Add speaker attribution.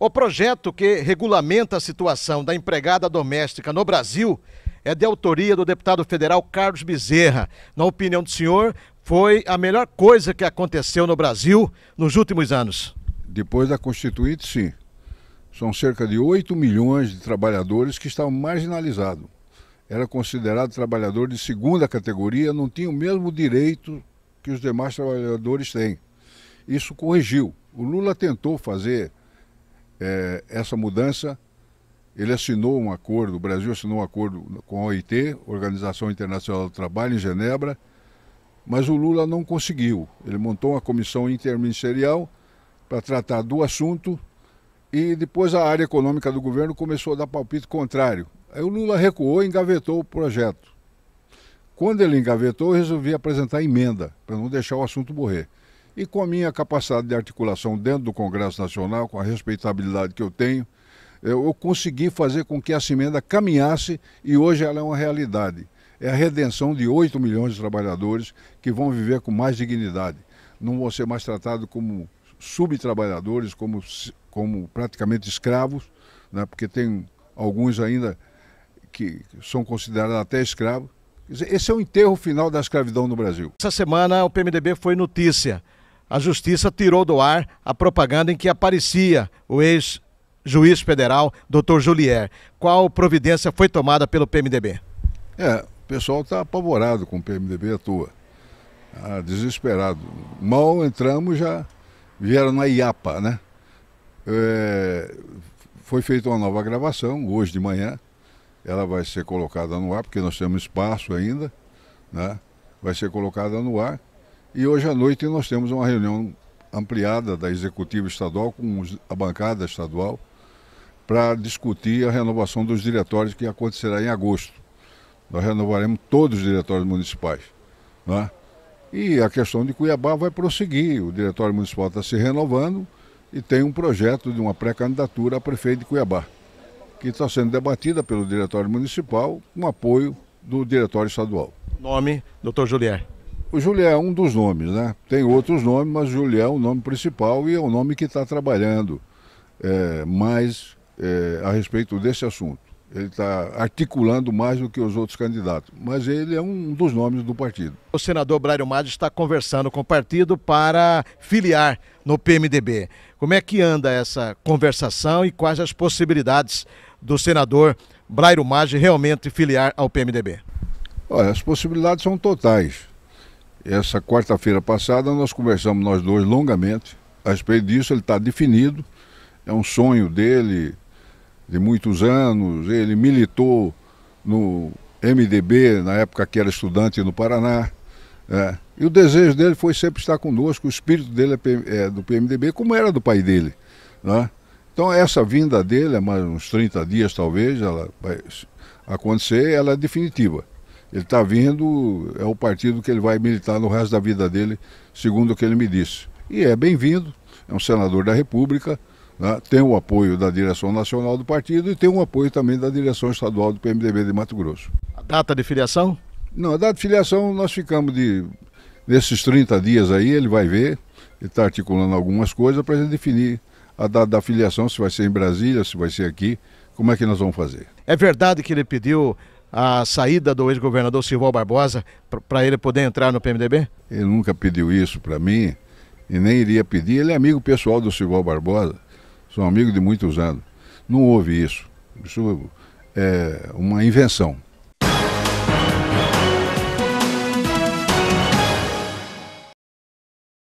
Speaker 1: O projeto que regulamenta a situação da empregada doméstica no Brasil é de autoria do deputado federal Carlos Bezerra. Na opinião do senhor, foi a
Speaker 2: melhor coisa que aconteceu no Brasil nos últimos anos? Depois da Constituinte, sim. São cerca de 8 milhões de trabalhadores que estavam marginalizados. Era considerado trabalhador de segunda categoria, não tinha o mesmo direito que os demais trabalhadores têm. Isso corrigiu. O Lula tentou fazer é, essa mudança, ele assinou um acordo, o Brasil assinou um acordo com a OIT, Organização Internacional do Trabalho, em Genebra, mas o Lula não conseguiu. Ele montou uma comissão interministerial para tratar do assunto e depois a área econômica do governo começou a dar palpite contrário. Aí o Lula recuou e engavetou o projeto. Quando ele engavetou, eu resolvi apresentar emenda, para não deixar o assunto morrer e com a minha capacidade de articulação dentro do Congresso Nacional, com a respeitabilidade que eu tenho, eu consegui fazer com que essa emenda caminhasse e hoje ela é uma realidade. É a redenção de 8 milhões de trabalhadores que vão viver com mais dignidade. Não vão ser mais tratados como subtrabalhadores, como, como praticamente escravos, né? porque tem alguns ainda que são considerados até escravos. Esse é o enterro final da escravidão no Brasil.
Speaker 1: Essa semana o PMDB foi notícia a justiça tirou do ar a propaganda em que aparecia o ex-juiz federal, doutor Julier. Qual providência foi tomada pelo PMDB?
Speaker 2: É, o pessoal está apavorado com o PMDB à toa. Ah, desesperado. Mal entramos, já vieram na IAPA, né? É, foi feita uma nova gravação, hoje de manhã. Ela vai ser colocada no ar, porque nós temos espaço ainda, né? Vai ser colocada no ar e hoje à noite nós temos uma reunião ampliada da Executiva Estadual com a bancada estadual para discutir a renovação dos diretórios que acontecerá em agosto. Nós renovaremos todos os diretórios municipais. Né? E a questão de Cuiabá vai prosseguir. O diretório municipal está se renovando e tem um projeto de uma pré-candidatura a prefeito de Cuiabá, que está sendo debatida pelo diretório municipal com apoio do diretório estadual.
Speaker 1: Nome, doutor Julier.
Speaker 2: O Julião é um dos nomes, né? Tem outros nomes, mas Julião é o nome principal e é o nome que está trabalhando é, mais é, a respeito desse assunto. Ele está articulando mais do que os outros candidatos, mas ele é um dos nomes do partido.
Speaker 1: O senador Brairo Madi está conversando com o partido para filiar no PMDB. Como é que anda essa conversação e quais as possibilidades do senador Brairo Madi realmente filiar ao PMDB?
Speaker 2: Olha, as possibilidades são totais. Essa quarta-feira passada nós conversamos nós dois longamente a respeito disso, ele está definido, é um sonho dele de muitos anos, ele militou no MDB, na época que era estudante no Paraná. É. E o desejo dele foi sempre estar conosco, o espírito dele é, é do PMDB, como era do pai dele. Né? Então essa vinda dele, há mais uns 30 dias talvez, ela vai acontecer, ela é definitiva. Ele está vindo, é o partido que ele vai militar no resto da vida dele, segundo o que ele me disse. E é bem-vindo, é um senador da República, né? tem o apoio da direção nacional do partido e tem o apoio também da direção estadual do PMDB de Mato Grosso. A data de filiação? Não, a data de filiação nós ficamos de. Nesses 30 dias aí, ele vai ver, ele está articulando algumas coisas para gente definir a data da filiação, se vai ser em Brasília, se vai ser aqui, como é que nós vamos fazer. É verdade que ele pediu
Speaker 1: a saída do ex-governador Silval Barbosa para ele poder entrar no PMDB?
Speaker 2: Ele nunca pediu isso para mim e nem iria pedir. Ele é amigo pessoal do Silval Barbosa, sou amigo de muitos anos. Não houve isso. Isso é uma invenção.